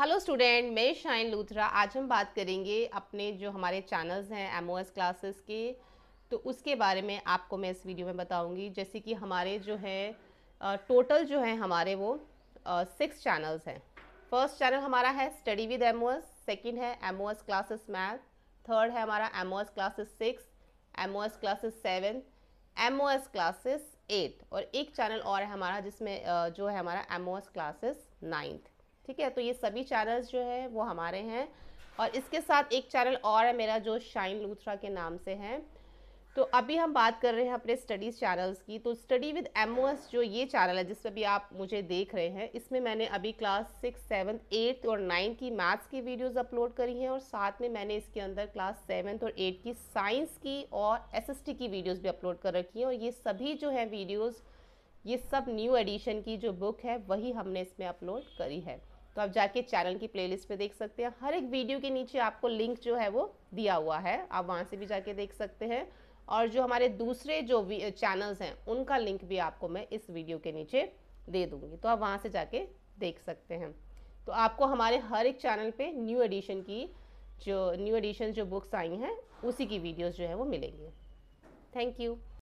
hello student मैं शाइन लूथरा आज हम बात करेंगे अपने जो हमारे चैनल्स हैं एम क्लासेस के तो उसके बारे में आपको मैं इस वीडियो में बताऊंगी जैसे कि हमारे जो है टोटल जो है हमारे वो सिक्स चैनल्स हैं फर्स्ट चैनल हमारा है study with M O second है एम क्लासेस मैथ थर्ड है हमारा M classes six M classes seven M classes eight और एक चैनल और है हमारा जिसमें जो है हमारा एम क्लासेस नाइन्थ ठीक है तो ये सभी चैनल्स जो है वो हमारे हैं और इसके साथ एक चैनल और है मेरा जो शाइन लूथरा के नाम से है तो अभी हम बात कर रहे हैं अपने स्टडीज़ चैनल्स की तो स्टडी विद एम जो ये चैनल है जिस पर भी आप मुझे देख रहे हैं इसमें मैंने अभी क्लास सिक्स सेवन्थ एट्थ और नाइन्थ की मैथ्स की वीडियोस अपलोड करी हैं और साथ में मैंने इसके अंदर क्लास सेवन्थ और एट्थ की साइंस की और एसएसटी की वीडियोज़ भी अपलोड कर रखी हैं और ये सभी जो हैं वीडियोज़ ये सब न्यू एडिशन की जो बुक है वही हमने इसमें अपलोड करी है तो आप जाके चैनल की प्लेलिस्ट पे देख सकते हैं हर एक वीडियो के नीचे आपको लिंक जो है वो दिया हुआ है आप वहाँ से भी जाके देख सकते हैं और जो हमारे दूसरे जो चैनल्स हैं उनका लिंक भी आपको मैं इस वीडियो के नीचे दे दूँगी तो आप वहाँ से जाके देख सकते हैं तो आपको हमारे हर एक चैनल पे न्यू एडिशन की जो न्यू एडिशन जो बुक्स आई हैं उसी की वीडियोस जो है वो मिलेंगी थैंक यू